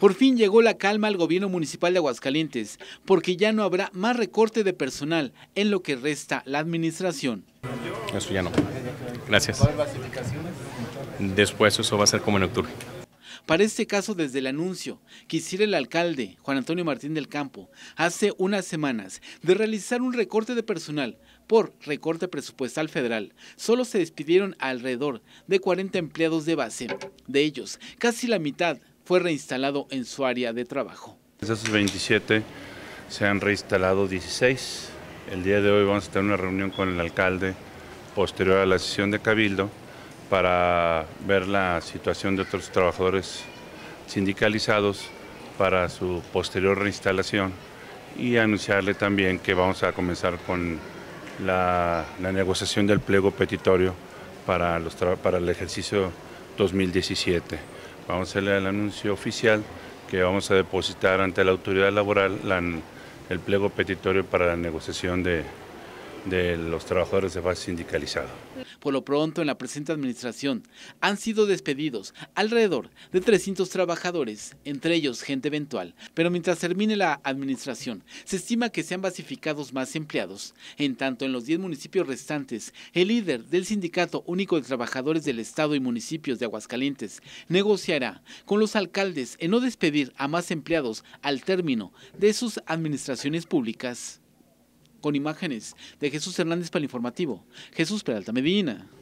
Por fin llegó la calma al gobierno municipal de Aguascalientes, porque ya no habrá más recorte de personal en lo que resta la administración. Eso ya no. Gracias. Después eso va a ser como en octubre. Para este caso, desde el anuncio que hiciera el alcalde Juan Antonio Martín del Campo hace unas semanas de realizar un recorte de personal por recorte presupuestal federal, solo se despidieron alrededor de 40 empleados de base. De ellos, casi la mitad fue reinstalado en su área de trabajo. De esos 27 se han reinstalado 16. El día de hoy vamos a tener una reunión con el alcalde posterior a la sesión de Cabildo para ver la situación de otros trabajadores sindicalizados para su posterior reinstalación y anunciarle también que vamos a comenzar con la, negociación del pliego petitorio para, los, para el ejercicio 2017 vamos a hacerle el anuncio oficial que vamos a depositar ante la autoridad laboral el pliego petitorio para la negociación de, de los trabajadores de base sindicalizado. Por lo pronto, en la presente administración han sido despedidos alrededor de 300 trabajadores, entre ellos gente eventual. Pero mientras termine la administración, se estima que sean basificados más empleados. En tanto, en los 10 municipios restantes, el líder del Sindicato Único de Trabajadores del Estado y Municipios de Aguascalientes negociará con los alcaldes en no despedir a más empleados al término de sus administraciones públicas con imágenes de Jesús Hernández para el informativo. Jesús Peralta Medina.